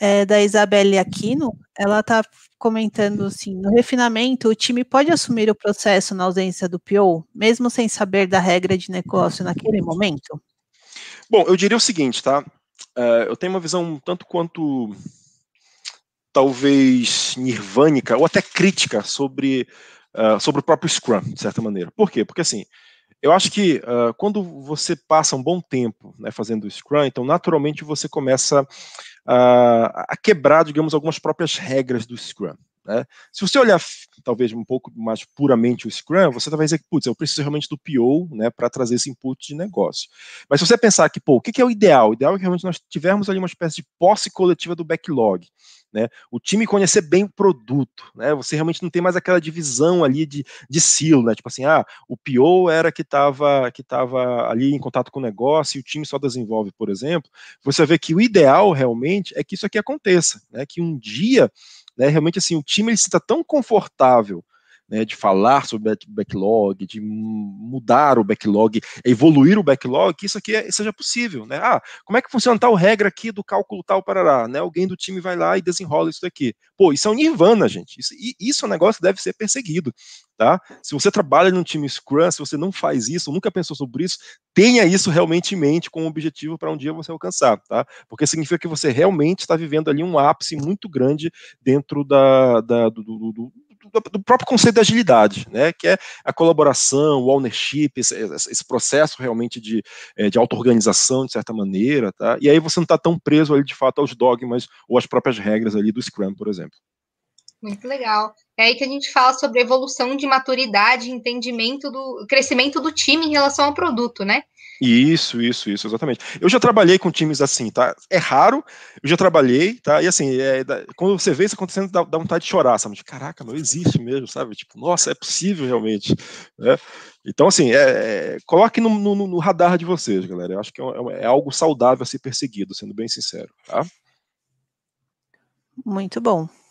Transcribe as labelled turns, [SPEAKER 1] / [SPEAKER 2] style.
[SPEAKER 1] é, da Isabelle Aquino, ela está comentando assim: no refinamento, o time pode assumir o processo na ausência do PO, mesmo sem saber da regra de negócio naquele momento? Bom, eu diria o seguinte, tá? Uh, eu tenho uma visão tanto quanto talvez nirvânica ou até crítica sobre, uh, sobre o próprio Scrum, de certa maneira. Por quê? Porque assim, eu acho que uh, quando você passa um bom tempo né, fazendo Scrum, então naturalmente você começa a, quebrar, digamos, algumas próprias regras do Scrum. Né? Se você olhar talvez um pouco mais puramente o Scrum, você talvez dizer que, putz, eu preciso realmente do PO né, para trazer esse input de negócio. Mas se você pensar que, pô, o que, que é o ideal? O ideal é que realmente nós tivermos ali uma espécie de posse coletiva do backlog. Né? O time conhecer bem o produto, né? Você realmente não tem mais aquela divisão ali de, de silo, né? Tipo assim, ah, o PO era que estava que tava ali em contato com o negócio e o time só desenvolve, por exemplo. Você vê que o ideal realmente é que isso aqui aconteça, né? Que um dia, né, realmente assim, o time ele se está tão confortável né, de falar sobre backlog, de mudar o backlog, evoluir o backlog, que isso aqui é, seja é possível, né? Ah, como é que funciona tal regra aqui do cálculo tal parará, né? Alguém do time vai lá e desenrola isso daqui. Pô, isso é um nirvana, gente. Isso, isso é um negócio que deve ser perseguido, tá? Se você trabalha num time Scrum, se você não faz isso, nunca pensou sobre isso, tenha isso realmente em mente como objetivo para um dia você alcançar, tá? Porque significa que você realmente está vivendo ali um ápice muito grande dentro da, da do, do, do, do próprio conceito de agilidade, né, que é a colaboração, o ownership, esse, esse processo realmente de, eh, de auto-organização, de certa maneira, tá? e aí você não está tão preso ali, de fato, aos dogmas ou às próprias regras ali do Scrum, por exemplo. Muito legal. É aí que a gente fala sobre evolução de maturidade, entendimento do crescimento do time em relação ao produto, né? Isso, isso, isso, exatamente. Eu já trabalhei com times assim, tá? É raro, eu já trabalhei, tá? E assim, é, quando você vê isso acontecendo, dá, dá vontade de chorar, sabe? De, tipo, Caraca, não existe mesmo, sabe? Tipo, nossa, é possível realmente, né? Então, assim, é, é, coloque no, no, no, radar de vocês, galera. Eu acho que é, é, é, algo saudável a ser perseguido, sendo bem sincero, tá? Muito bom.